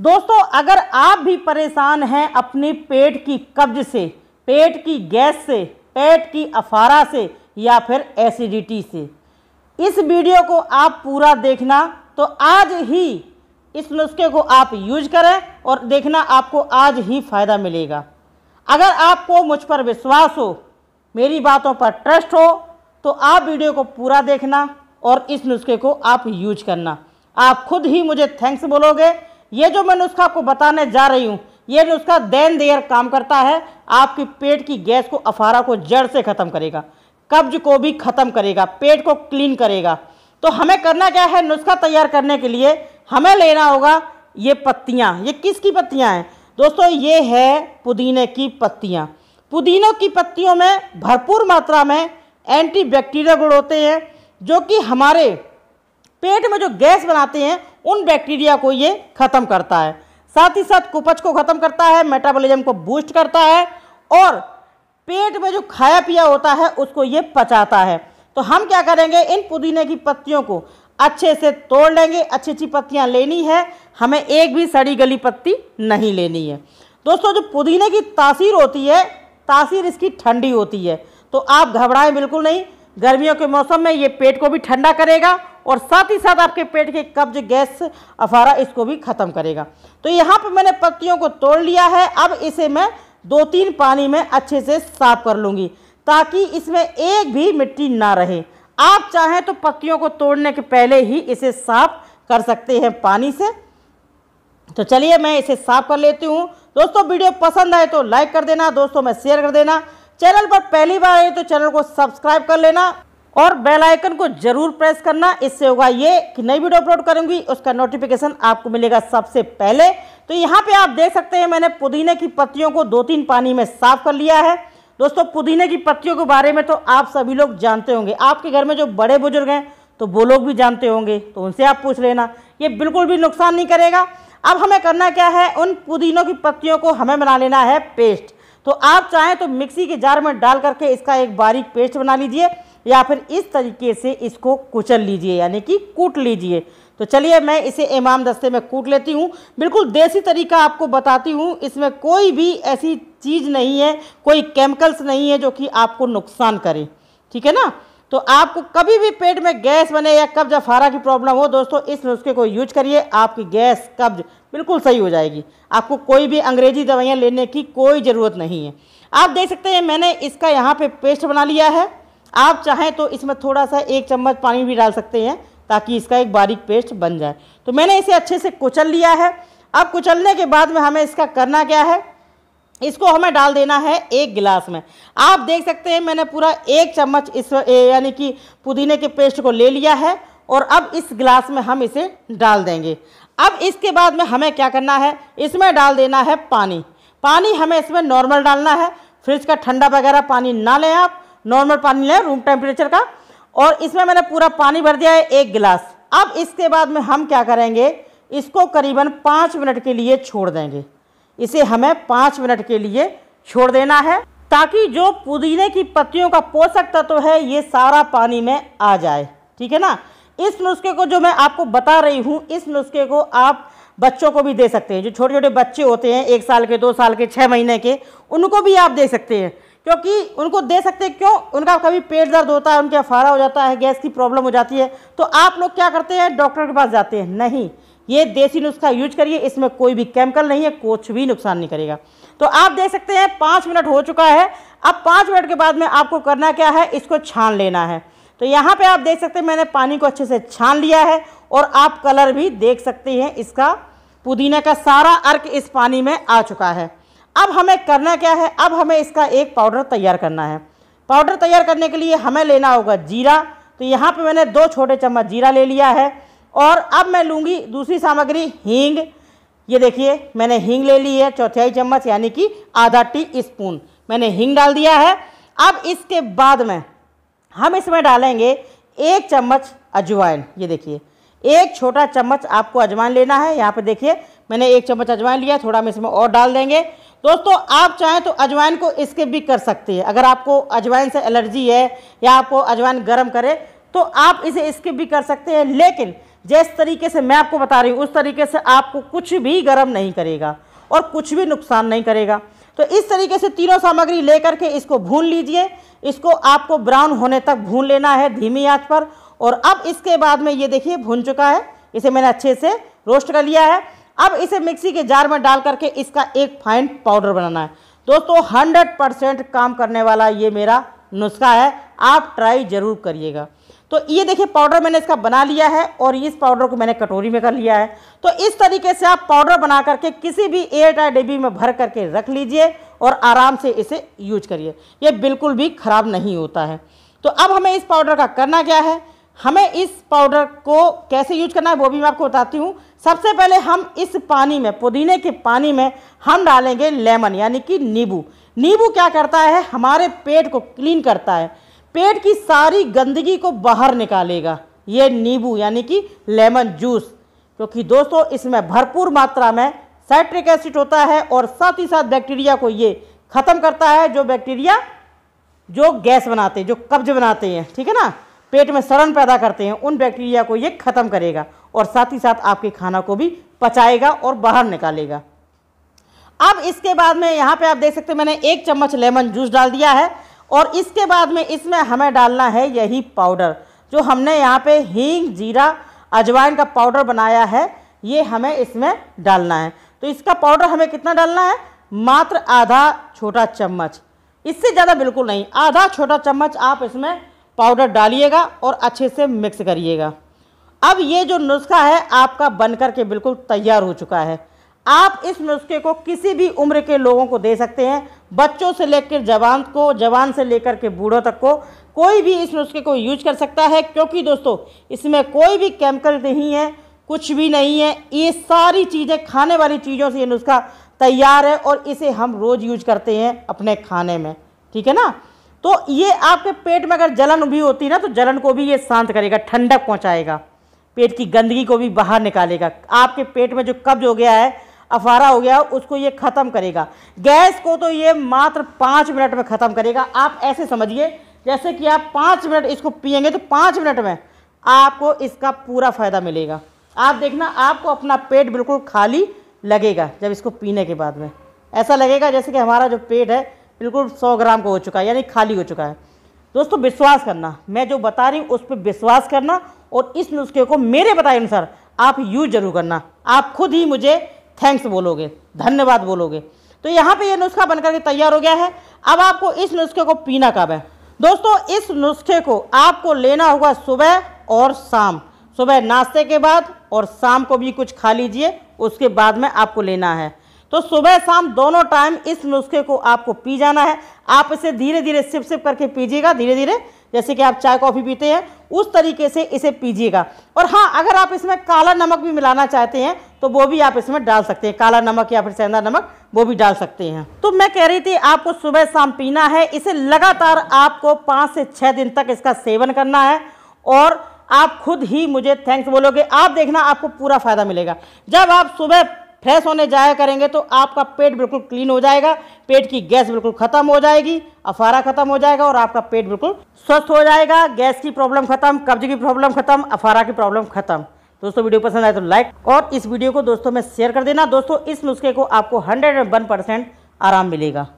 दोस्तों अगर आप भी परेशान हैं अपने पेट की कब्ज से पेट की गैस से पेट की अफारा से या फिर एसिडिटी से इस वीडियो को आप पूरा देखना तो आज ही इस नुस्खे को आप यूज करें और देखना आपको आज ही फ़ायदा मिलेगा अगर आपको मुझ पर विश्वास हो मेरी बातों पर ट्रस्ट हो तो आप वीडियो को पूरा देखना और इस नुस्खे को आप यूज करना आप खुद ही मुझे थैंक्स बोलोगे ये जो मैं नुस्खा आपको बताने जा रही हूँ ये नुस्खा दैन देयर काम करता है आपकी पेट की गैस को अफारा को जड़ से ख़त्म करेगा कब्ज को भी ख़त्म करेगा पेट को क्लीन करेगा तो हमें करना क्या है नुस्खा तैयार करने के लिए हमें लेना होगा ये पत्तियाँ ये किसकी पत्तियाँ हैं दोस्तों ये है पुदीने की पत्तियाँ पुदीनों की पत्तियों में भरपूर मात्रा में एंटीबैक्टीरिया गुण होते हैं जो कि हमारे पेट में जो गैस बनाते हैं उन बैक्टीरिया को ये ख़त्म करता है साथ ही साथ कुपच को ख़त्म करता है मेटाबॉलिज्म को बूस्ट करता है और पेट में जो खाया पिया होता है उसको ये पचाता है तो हम क्या करेंगे इन पुदीने की पत्तियों को अच्छे से तोड़ लेंगे अच्छी अच्छी पत्तियाँ लेनी है हमें एक भी सड़ी गली पत्ती नहीं लेनी है दोस्तों जो पुदीने की तासीर होती है तासीर इसकी ठंडी होती है तो आप घबराएं बिल्कुल नहीं गर्मियों के मौसम में ये पेट को भी ठंडा करेगा और साथ ही साथ आपके पेट के कब्ज गैस अफारा इसको भी ख़त्म करेगा तो यहाँ पर मैंने पत्तियों को तोड़ लिया है अब इसे मैं दो तीन पानी में अच्छे से साफ कर लूँगी ताकि इसमें एक भी मिट्टी ना रहे आप चाहें तो पत्तियों को तोड़ने के पहले ही इसे साफ कर सकते हैं पानी से तो चलिए मैं इसे साफ कर लेती हूँ दोस्तों वीडियो पसंद आए तो लाइक कर देना दोस्तों में शेयर कर देना चैनल पर पहली बार आए तो चैनल को सब्सक्राइब कर लेना और बेल आइकन को जरूर प्रेस करना इससे होगा ये कि नई वीडियो अपलोड करूंगी उसका नोटिफिकेशन आपको मिलेगा सबसे पहले तो यहाँ पे आप देख सकते हैं मैंने पुदीने की पत्तियों को दो तीन पानी में साफ कर लिया है दोस्तों पुदीने की पत्तियों के बारे में तो आप सभी लोग जानते होंगे आपके घर में जो बड़े बुजुर्ग हैं तो वो लोग भी जानते होंगे तो उनसे आप पूछ लेना ये बिल्कुल भी नुकसान नहीं करेगा अब हमें करना क्या है उन पुदीनों की पत्तियों को हमें बना लेना है पेस्ट तो आप चाहें तो मिक्सी के जार में डाल करके इसका एक बारीक पेस्ट बना लीजिए या फिर इस तरीके से इसको कुचल लीजिए यानी कि कूट लीजिए तो चलिए मैं इसे इमाम दस्ते में कूट लेती हूँ बिल्कुल देसी तरीका आपको बताती हूँ इसमें कोई भी ऐसी चीज़ नहीं है कोई केमिकल्स नहीं है जो कि आपको नुकसान करे ठीक है ना तो आपको कभी भी पेट में गैस बने या कब्ज फारा की प्रॉब्लम हो दोस्तों इस नुस्खे को यूज करिए आपकी गैस कब्ज बिल्कुल सही हो जाएगी आपको कोई भी अंग्रेजी दवाइयाँ लेने की कोई ज़रूरत नहीं है आप देख सकते हैं मैंने इसका यहाँ पे पेस्ट बना लिया है आप चाहें तो इसमें थोड़ा सा एक चम्मच पानी भी डाल सकते हैं ताकि इसका एक बारीक पेस्ट बन जाए तो मैंने इसे अच्छे से कुचल लिया है अब कुचलने के बाद में हमें इसका करना क्या है इसको हमें डाल देना है एक गिलास में आप देख सकते हैं मैंने पूरा एक चम्मच इस यानी कि पुदीने के पेस्ट को ले लिया है और अब इस गिलास में हम इसे डाल देंगे अब इसके बाद में हमें क्या करना है इसमें डाल देना है पानी पानी हमें इसमें नॉर्मल डालना है फ्रिज का ठंडा वगैरह पानी ना लें आप नॉर्मल पानी लें रूम टेम्परेचर का और इसमें मैंने पूरा पानी भर दिया है एक गिलास अब इसके बाद में हम क्या करेंगे इसको करीबन पाँच मिनट के लिए छोड़ देंगे इसे हमें पाँच मिनट के लिए छोड़ देना है ताकि जो पुदीने की पत्तियों का पोषक तत्व है ये सारा पानी में आ जाए ठीक है ना इस नुस्खे को जो मैं आपको बता रही हूँ इस नुस्खे को आप बच्चों को भी दे सकते हैं जो छोटे छोटे बच्चे होते हैं एक साल के दो साल के छः महीने के उनको भी आप दे सकते हैं क्योंकि उनको दे सकते हैं क्यों उनका कभी पेट दर्द होता है उनके अफारा हो जाता है गैस की प्रॉब्लम हो जाती है तो आप लोग क्या करते हैं डॉक्टर के पास जाते हैं नहीं ये देसी नुस्खा यूज करिए इसमें कोई भी केमिकल नहीं है कुछ भी नुकसान नहीं करेगा तो आप देख सकते हैं पाँच मिनट हो चुका है अब पाँच मिनट के बाद में आपको करना क्या है इसको छान लेना है तो यहाँ पर आप देख सकते हैं मैंने पानी को अच्छे से छान लिया है और आप कलर भी देख सकते हैं इसका पुदीना का सारा अर्क इस पानी में आ चुका है अब हमें करना क्या है अब हमें इसका एक पाउडर तैयार करना है पाउडर तैयार करने के लिए हमें लेना होगा जीरा तो यहाँ पे मैंने दो छोटे चम्मच जीरा ले लिया है और अब मैं लूँगी दूसरी सामग्री हींग ये देखिए मैंने हींग ले ली है चौथाई चम्मच यानी कि आधा टी स्पून मैंने हींग डाल दिया है अब इसके बाद में हम इसमें डालेंगे एक चम्मच अजवाइन ये देखिए एक छोटा चम्मच आपको अजवाइन लेना है यहाँ पर देखिए मैंने एक चम्मच अजवाइन लिया थोड़ा हम इसमें और डाल देंगे दोस्तों आप चाहें तो अजवाइन को स्किप भी कर सकती है अगर आपको अजवाइन से एलर्जी है या आपको अजवाइन गर्म करे तो आप इसे स्किप भी कर सकते हैं लेकिन जिस तरीके से मैं आपको बता रही हूँ उस तरीके से आपको कुछ भी गर्म नहीं करेगा और कुछ भी नुकसान नहीं करेगा तो इस तरीके से तीनों सामग्री लेकर के इसको भून लीजिए इसको आपको ब्राउन होने तक भून लेना है धीमी आँच पर और अब इसके बाद में ये देखिए भून चुका है इसे मैंने अच्छे से रोस्ट कर लिया है अब इसे मिक्सी के जार में डाल करके इसका एक फाइन पाउडर बनाना है दोस्तों हंड्रेड परसेंट काम करने वाला ये मेरा नुस्खा है आप ट्राई ज़रूर करिएगा तो ये देखिए पाउडर मैंने इसका बना लिया है और इस पाउडर को मैंने कटोरी में कर लिया है तो इस तरीके से आप पाउडर बना करके किसी भी एयर टाइट डिब्बी में भर करके रख लीजिए और आराम से इसे यूज करिए ये बिल्कुल भी ख़राब नहीं होता है तो अब हमें इस पाउडर का करना क्या है हमें इस पाउडर को कैसे यूज करना है वो भी मैं आपको बताती हूँ सबसे पहले हम इस पानी में पुदीने के पानी में हम डालेंगे लेमन यानी कि नींबू नींबू क्या करता है हमारे पेट को क्लीन करता है पेट की सारी गंदगी को बाहर निकालेगा ये नींबू यानी कि लेमन जूस क्योंकि दोस्तों इसमें भरपूर मात्रा में साइट्रिक एसिड होता है और साथ ही साथ बैक्टीरिया को ये ख़त्म करता है जो बैक्टीरिया जो गैस बनाते हैं जो कब्ज बनाते हैं ठीक है ना पेट में सड़न पैदा करते हैं उन बैक्टीरिया को ये ख़त्म करेगा और साथ ही साथ आपके खाना को भी पचाएगा और बाहर निकालेगा अब इसके बाद में यहाँ पे आप देख सकते हैं मैंने एक चम्मच लेमन जूस डाल दिया है और इसके बाद में इसमें हमें डालना है यही पाउडर जो हमने यहाँ पे हींग जीरा अजवाइन का पाउडर बनाया है ये हमें इसमें डालना है तो इसका पाउडर हमें कितना डालना है मात्र आधा छोटा चम्मच इससे ज़्यादा बिल्कुल नहीं आधा छोटा चम्मच आप इसमें पाउडर डालिएगा और अच्छे से मिक्स करिएगा अब ये जो नुस्खा है आपका बन कर के बिल्कुल तैयार हो चुका है आप इस नुस्खे को किसी भी उम्र के लोगों को दे सकते हैं बच्चों से लेकर जवान को जवान से लेकर के बूढ़ों तक को कोई भी इस नुस्खे को यूज कर सकता है क्योंकि दोस्तों इसमें कोई भी केमिकल नहीं है कुछ भी नहीं है ये सारी चीज़ें खाने वाली चीज़ों से ये नुस्खा तैयार है और इसे हम रोज़ यूज करते हैं अपने खाने में ठीक है ना तो ये आपके पेट में अगर जलन भी होती है ना तो जलन को भी ये शांत करेगा ठंडक पहुँचाएगा पेट की गंदगी को भी बाहर निकालेगा आपके पेट में जो कब्ज हो गया है अफारा हो गया उसको ये ख़त्म करेगा गैस को तो ये मात्र पाँच मिनट में ख़त्म करेगा आप ऐसे समझिए जैसे कि आप पाँच मिनट इसको पियेंगे तो पाँच मिनट में आपको इसका पूरा फ़ायदा मिलेगा आप देखना आपको अपना पेट बिल्कुल खाली लगेगा जब इसको पीने के बाद में ऐसा लगेगा जैसे कि हमारा जो पेट है बिल्कुल सौ ग्राम का हो चुका है यानी खाली हो चुका है दोस्तों विश्वास करना मैं जो बता रही हूँ उस पर विश्वास करना और इस नुस्खे को मेरे बताए अनुसार आप यूज जरूर करना आप खुद ही मुझे थैंक्स बोलोगे धन्यवाद बोलोगे तो यहाँ पे ये नुस्खा बनकर के तैयार हो गया है अब आपको इस नुस्खे को पीना कब है दोस्तों इस नुस्खे को आपको लेना होगा सुबह और शाम सुबह नाश्ते के बाद और शाम को भी कुछ खा लीजिए उसके बाद में आपको लेना है तो सुबह शाम दोनों टाइम इस नुस्खे को आपको पी जाना है आप इसे धीरे धीरे सिप सिप करके पीजिएगा धीरे धीरे जैसे कि आप चाय कॉफ़ी पीते हैं उस तरीके से इसे पीजिएगा और हाँ अगर आप इसमें काला नमक भी मिलाना चाहते हैं तो वो भी आप इसमें डाल सकते हैं काला नमक या फिर सेंधा नमक वो भी डाल सकते हैं तो मैं कह रही थी आपको सुबह शाम पीना है इसे लगातार आपको पाँच से छः दिन तक इसका सेवन करना है और आप खुद ही मुझे थैंक्स बोलोगे आप देखना आपको पूरा फ़ायदा मिलेगा जब आप सुबह फ्रेश होने जाया करेंगे तो आपका पेट बिल्कुल क्लीन हो जाएगा पेट की गैस बिल्कुल ख़त्म हो जाएगी अफारा ख़त्म हो जाएगा और आपका पेट बिल्कुल स्वस्थ हो जाएगा गैस की प्रॉब्लम ख़त्म कब्ज की प्रॉब्लम ख़त्म अफारा की प्रॉब्लम ख़त्म दोस्तों वीडियो पसंद आए तो लाइक और इस वीडियो को दोस्तों में शेयर कर देना दोस्तों इस नुस्खे को आपको हंड्रेड आराम मिलेगा